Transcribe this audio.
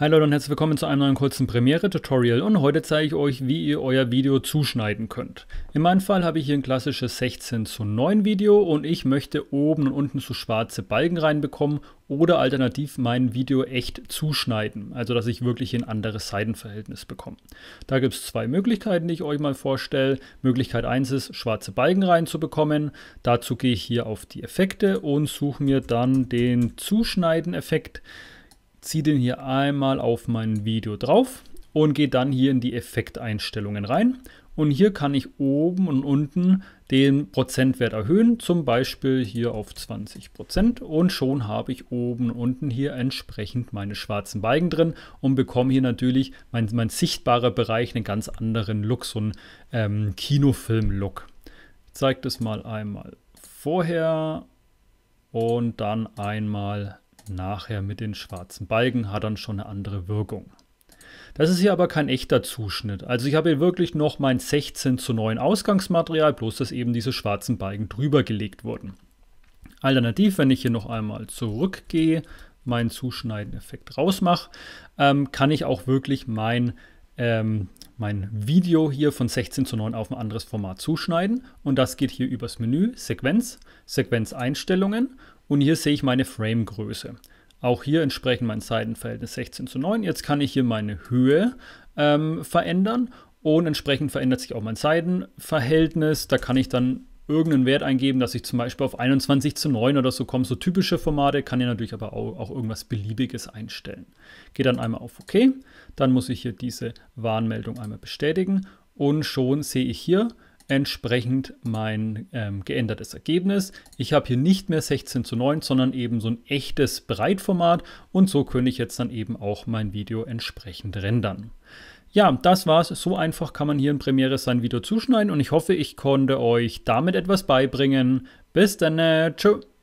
Hi Leute und herzlich willkommen zu einem neuen kurzen Premiere-Tutorial und heute zeige ich euch, wie ihr euer Video zuschneiden könnt. In meinem Fall habe ich hier ein klassisches 16 zu 9 Video und ich möchte oben und unten so schwarze Balken reinbekommen oder alternativ mein Video echt zuschneiden, also dass ich wirklich ein anderes Seitenverhältnis bekomme. Da gibt es zwei Möglichkeiten, die ich euch mal vorstelle. Möglichkeit 1 ist, schwarze Balken reinzubekommen. Dazu gehe ich hier auf die Effekte und suche mir dann den Zuschneiden-Effekt ziehe den hier einmal auf mein Video drauf und gehe dann hier in die Effekteinstellungen rein. Und hier kann ich oben und unten den Prozentwert erhöhen, zum Beispiel hier auf 20 Und schon habe ich oben und unten hier entsprechend meine schwarzen Balken drin und bekomme hier natürlich mein, mein sichtbarer Bereich einen ganz anderen Look, so einen ähm, Kinofilm-Look. Ich zeige das mal einmal vorher und dann einmal nachher mit den schwarzen Balken hat dann schon eine andere Wirkung. Das ist hier aber kein echter Zuschnitt. Also ich habe hier wirklich noch mein 16 zu 9 Ausgangsmaterial, bloß dass eben diese schwarzen Balken drüber gelegt wurden. Alternativ, wenn ich hier noch einmal zurückgehe, meinen Zuschneideneffekt rausmache, ähm, kann ich auch wirklich mein ähm, mein Video hier von 16 zu 9 auf ein anderes Format zuschneiden. Und das geht hier übers Menü, Sequenz, Sequenz Einstellungen Und hier sehe ich meine Framegröße. Auch hier entsprechend mein Seitenverhältnis 16 zu 9. Jetzt kann ich hier meine Höhe ähm, verändern und entsprechend verändert sich auch mein Seitenverhältnis. Da kann ich dann irgendeinen Wert eingeben, dass ich zum Beispiel auf 21 zu 9 oder so komme. So typische Formate, kann ja natürlich aber auch, auch irgendwas Beliebiges einstellen. Gehe dann einmal auf OK, dann muss ich hier diese Warnmeldung einmal bestätigen und schon sehe ich hier, entsprechend mein ähm, geändertes Ergebnis. Ich habe hier nicht mehr 16 zu 9, sondern eben so ein echtes Breitformat und so könnte ich jetzt dann eben auch mein Video entsprechend rendern. Ja, das war's. So einfach kann man hier in Premiere sein Video zuschneiden und ich hoffe, ich konnte euch damit etwas beibringen. Bis dann, äh, tschüss.